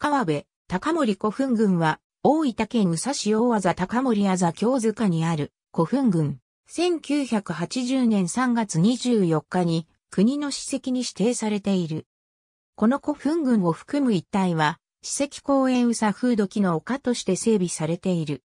川辺、高森古墳群は、大分県宇佐市大和高森あざ京塚にある古墳群。1980年3月24日に国の史跡に指定されている。この古墳群を含む一帯は、史跡公園宇佐風土機の丘として整備されている。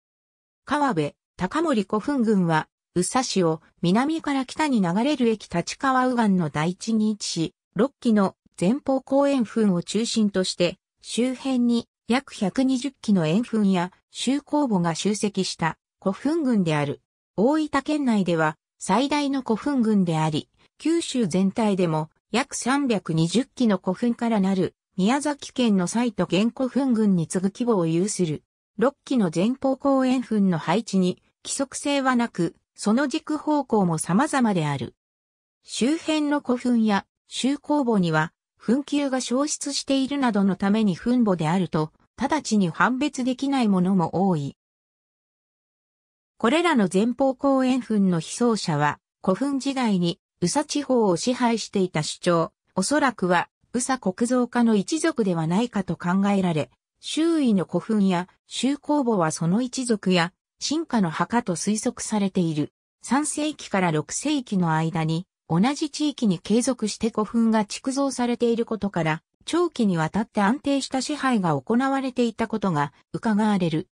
川辺、高森古墳群は、宇佐市を南から北に流れる駅立川右岸の第地に位置し、6基の前方公園墳を中心として周辺に約120基の円墳や周公墓が集積した古墳群である。大分県内では最大の古墳群であり、九州全体でも約320基の古墳からなる宮崎県の西都原古墳群に次ぐ規模を有する6基の前方後円墳の配置に規則性はなく、その軸方向も様々である。周辺の古墳や周公墓には紛糾が消失しているなどのために墳墓であると、直ちに判別できないものも多い。これらの前方後円墳の被葬者は、古墳時代に宇佐地方を支配していた主張、おそらくは宇佐国造家の一族ではないかと考えられ、周囲の古墳や周公墓はその一族や進化の墓と推測されている。3世紀から6世紀の間に同じ地域に継続して古墳が築造されていることから、長期にわたって安定した支配が行われていたことが伺われる。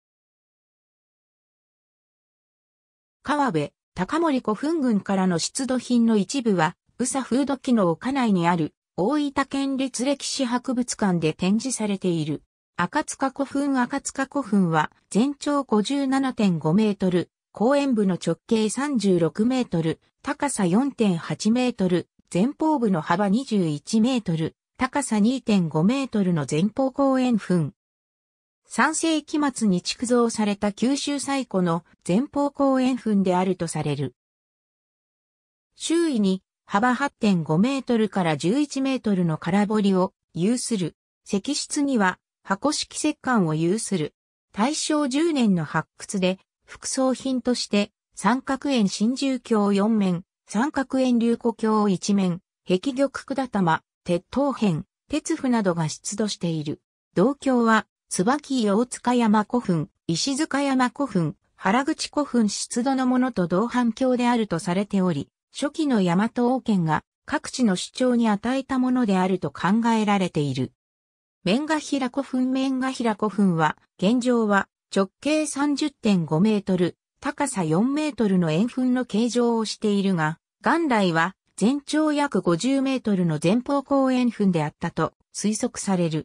川辺、高森古墳群からの出土品の一部は、宇佐風土機能家内にある大分県立歴史博物館で展示されている。赤塚古墳赤塚古墳は全長57.5メートル、公園部の直径36メートル、高さ4.8メートル、前方部の幅21メートル、高さ2.5メートルの前方公園墳。3世紀末に築造された九州最古の前方公園墳であるとされる。周囲に幅8.5メートルから11メートルの空堀を有する。石室には箱式石棺を有する。大正10年の発掘で副葬品として、三角円新珠橋4面、三角円流古橋1面、壁玉管玉、鉄塔片、鉄符などが出土している。同橋は、椿大塚山古墳、石塚山古墳、原口古墳出土のものと同伴橋であるとされており、初期の大和王権が各地の主張に与えたものであると考えられている。面ヶ平古墳面ヶ平古墳は、現状は直径30.5メートル、高さ4メートルの円墳の形状をしているが、元来は全長約50メートルの前方後円墳であったと推測される。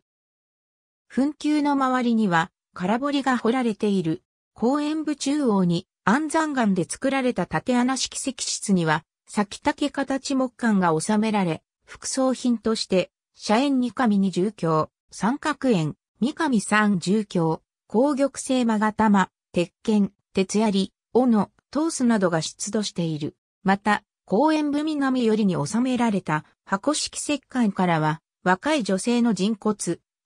墳丘の周りには空堀が掘られている。後円部中央に安山岩で作られた縦穴式石室には、先竹形木管が収められ、副葬品として、社円二神二重鏡、三角円、三神三重鏡、紅玉製マガタマ、鉄剣、鉄槍、斧、トースなどが出土している。また、公園部南よりに収められた箱式石棺からは、若い女性の人骨、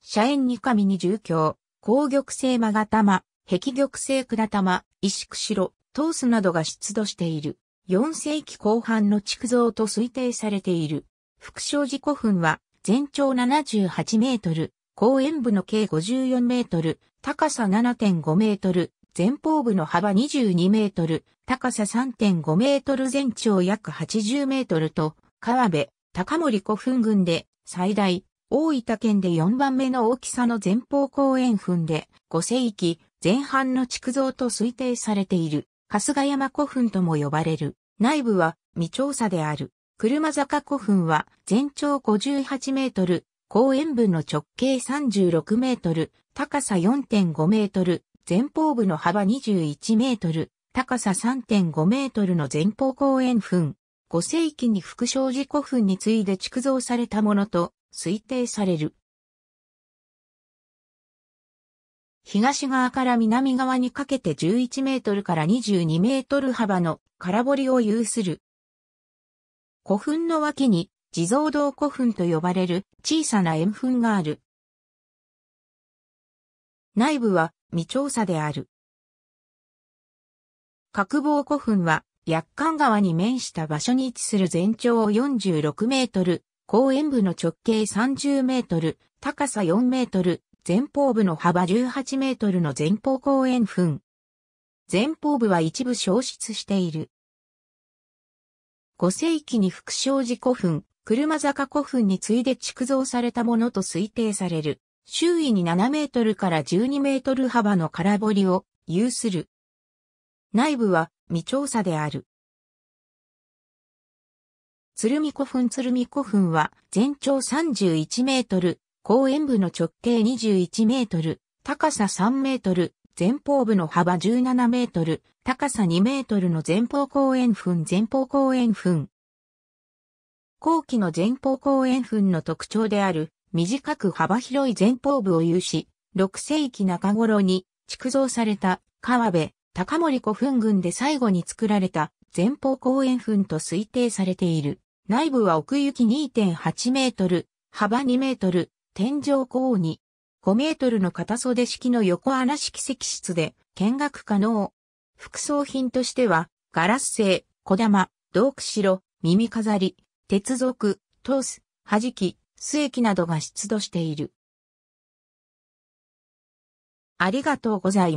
社縁に神に住居、紅玉製マガタマ、壁玉製管玉、石釧路、トースなどが出土している。4世紀後半の築造と推定されている。副祥寺古墳は全長78メートル、公園部の計54メートル、高さ7.5メートル、前方部の幅22メートル、高さ3.5メートル全長約80メートルと、川辺、高森古墳群で最大、大分県で4番目の大きさの前方公園墳で5世紀前半の築造と推定されている春日山古墳とも呼ばれる。内部は未調査である。車坂古墳は全長58メートル、公園部の直径36メートル、高さ4.5メートル、前方部の幅21メートル、高さ3.5メートルの前方公園墳。5世紀に副祥寺古墳に次いで築造されたものと推定される。東側から南側にかけて11メートルから22メートル幅の空堀を有する。古墳の脇に地蔵堂古墳と呼ばれる小さな円墳がある。内部は未調査である。角房古墳は、薬管川に面した場所に位置する全長46メートル、公園部の直径30メートル、高さ4メートル、前方部の幅18メートルの前方公園墳。前方部は一部消失している。5世紀に福祥寺古墳、車坂古墳に次いで築造されたものと推定される。周囲に7メートルから12メートル幅の空堀を有する。内部は未調査である。鶴見古墳鶴見古墳は全長31メートル、公園部の直径21メートル、高さ3メートル、前方部の幅17メートル、高さ2メートルの前方公園墳前方公園墳、後期の前方後円墳の特徴である、短く幅広い前方部を有し、6世紀中頃に築造された川辺、高森古墳群で最後に作られた前方後円墳と推定されている。内部は奥行き2.8メートル、幅2メートル、天井高2、5メートルの片袖式の横穴式石室で見学可能。副葬品としては、ガラス製、小玉、洞窟白、耳飾り、鉄属、通す、弾き、須液などが出土している。ありがとうございます。